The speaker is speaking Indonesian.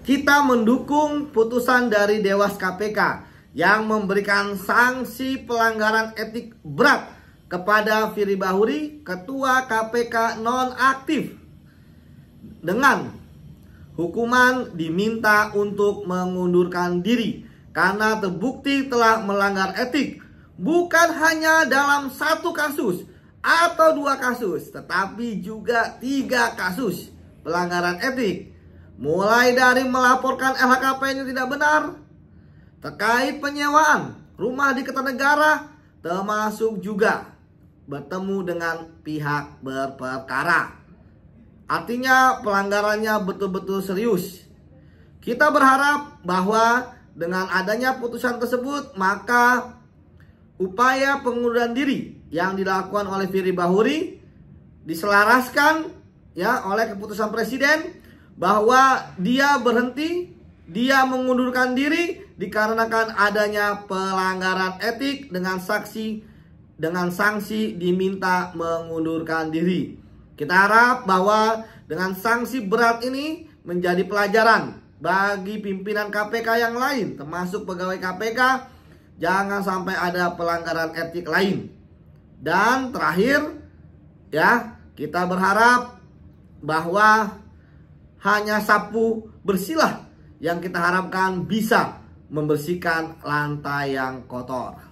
kita mendukung putusan dari Dewas KPK yang memberikan sanksi pelanggaran etik berat kepada Firi Bahuri, Ketua KPK nonaktif dengan hukuman diminta untuk mengundurkan diri karena terbukti telah melanggar etik bukan hanya dalam satu kasus atau dua kasus tetapi juga tiga kasus pelanggaran etik mulai dari melaporkan LHKPN yang tidak benar terkait penyewaan rumah di kota negara, termasuk juga bertemu dengan pihak berperkara. Artinya pelanggarannya betul-betul serius. Kita berharap bahwa dengan adanya putusan tersebut maka upaya pengunduran diri yang dilakukan oleh Firi Bahuri diselaraskan ya oleh keputusan presiden bahwa dia berhenti, dia mengundurkan diri dikarenakan adanya pelanggaran etik dengan saksi dengan sanksi diminta mengundurkan diri. Kita harap bahwa dengan sanksi berat ini menjadi pelajaran bagi pimpinan KPK yang lain termasuk pegawai KPK jangan sampai ada pelanggaran etik lain. Dan terakhir ya, kita berharap bahwa hanya sapu bersihlah yang kita harapkan bisa membersihkan lantai yang kotor.